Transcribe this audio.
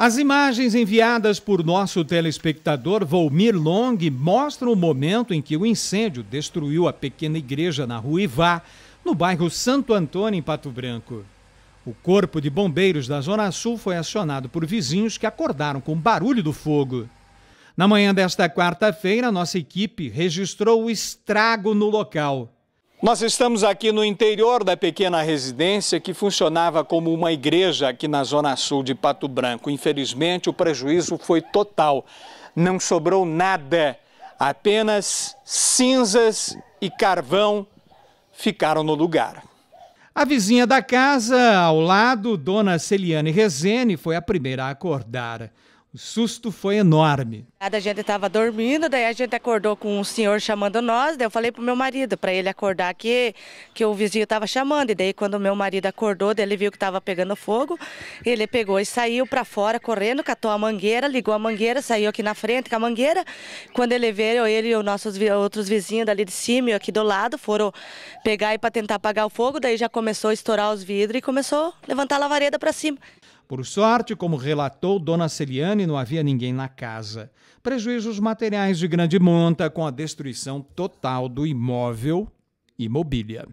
As imagens enviadas por nosso telespectador Volmir Long mostram o momento em que o incêndio destruiu a pequena igreja na rua Ivá, no bairro Santo Antônio, em Pato Branco. O corpo de bombeiros da Zona Sul foi acionado por vizinhos que acordaram com o barulho do fogo. Na manhã desta quarta-feira, nossa equipe registrou o estrago no local. Nós estamos aqui no interior da pequena residência que funcionava como uma igreja aqui na zona sul de Pato Branco. Infelizmente, o prejuízo foi total. Não sobrou nada, apenas cinzas e carvão ficaram no lugar. A vizinha da casa, ao lado, dona Celiane Rezene, foi a primeira a acordar. O susto foi enorme. A gente estava dormindo, daí a gente acordou com um senhor chamando nós, daí eu falei pro meu marido, para ele acordar que, que o vizinho estava chamando. E daí quando o meu marido acordou, ele viu que estava pegando fogo, ele pegou e saiu para fora correndo, catou a mangueira, ligou a mangueira, saiu aqui na frente com a mangueira. Quando ele veio, ele e os nossos outros vizinhos dali de cima e aqui do lado foram pegar e para tentar apagar o fogo, daí já começou a estourar os vidros e começou a levantar a lavareda para cima. Por sorte, como relatou Dona Celiane, não havia ninguém na casa. Prejuízos materiais de grande monta com a destruição total do imóvel e mobília.